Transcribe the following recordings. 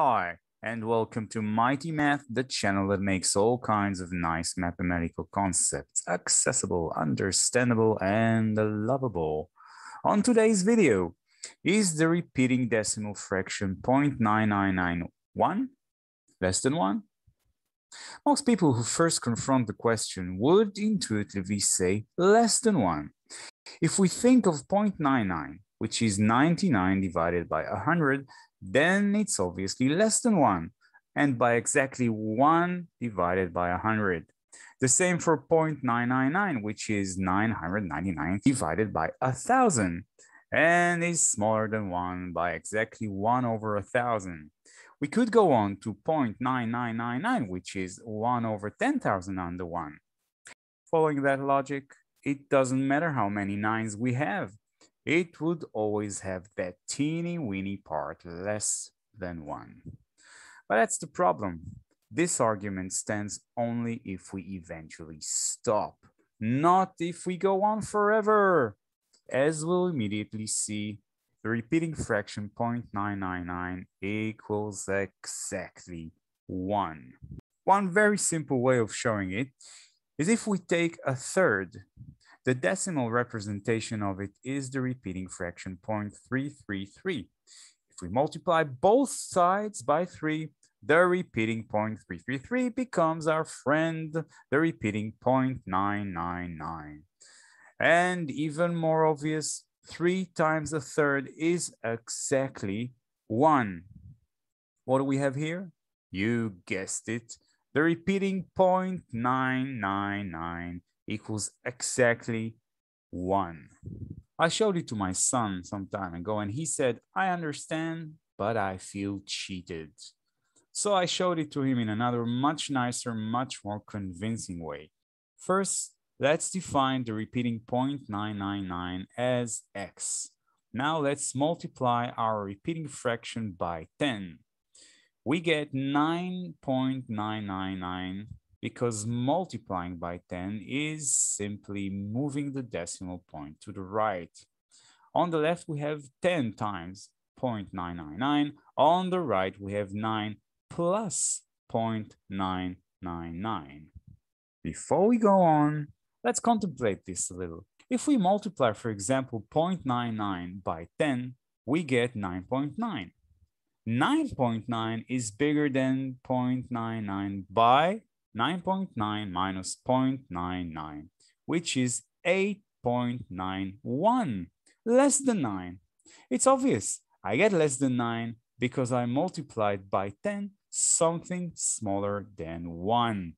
Hi, and welcome to Mighty Math, the channel that makes all kinds of nice mathematical concepts accessible, understandable, and lovable. On today's video, is the repeating decimal fraction 0.9991 less than 1? Most people who first confront the question would intuitively say less than 1. If we think of 0.99, which is 99 divided by 100, then it's obviously less than 1, and by exactly 1 divided by 100. The same for 0.999, which is 999 divided by 1,000, and is smaller than 1 by exactly 1 over 1,000. We could go on to 0.9999, which is 1 over 10,000 under 1. Following that logic, it doesn't matter how many 9s we have. It would always have that teeny weeny part less than one. But that's the problem. This argument stands only if we eventually stop, not if we go on forever. As we'll immediately see, the repeating fraction 0.999 equals exactly 1. One very simple way of showing it is if we take a third the decimal representation of it is the repeating fraction 0.333. If we multiply both sides by 3, the repeating 0.333 becomes our friend, the repeating 0.999. And even more obvious, 3 times a third is exactly 1. What do we have here? You guessed it. The repeating 0.999 equals exactly one. I showed it to my son some time ago and he said, I understand, but I feel cheated. So I showed it to him in another much nicer, much more convincing way. First, let's define the repeating 0.999 as x. Now let's multiply our repeating fraction by 10. We get 9.999 because multiplying by 10 is simply moving the decimal point to the right. On the left, we have 10 times 0.999. On the right, we have 9 plus 0.999. Before we go on, let's contemplate this a little. If we multiply, for example, 0.99 by 10, we get 9.9. 9.9 is bigger than 0.99 by 9.9 minus 0.99, which is 8.91, less than 9. It's obvious. I get less than 9 because I multiplied by 10 something smaller than 1.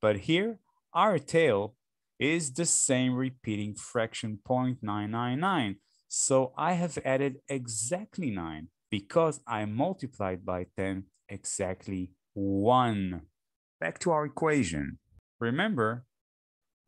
But here, our tail is the same repeating fraction 0.999. So I have added exactly 9 because I multiplied by 10 exactly 1 back to our equation. Remember,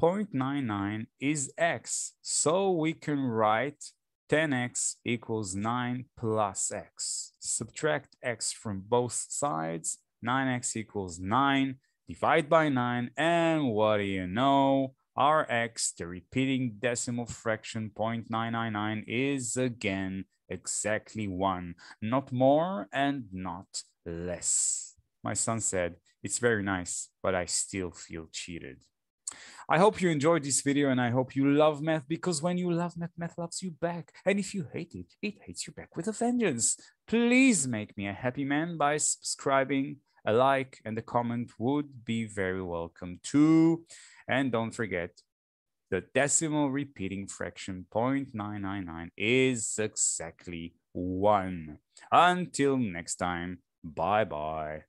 0.99 is x, so we can write 10x equals 9 plus x. Subtract x from both sides, 9x equals 9, divide by 9, and what do you know? Our x, the repeating decimal fraction 0.999, is again exactly 1, not more and not less. My son said, It's very nice, but I still feel cheated. I hope you enjoyed this video and I hope you love math because when you love math, math loves you back. And if you hate it, it hates you back with a vengeance. Please make me a happy man by subscribing. A like and a comment would be very welcome too. And don't forget, the decimal repeating fraction 0.999 is exactly one. Until next time, bye bye.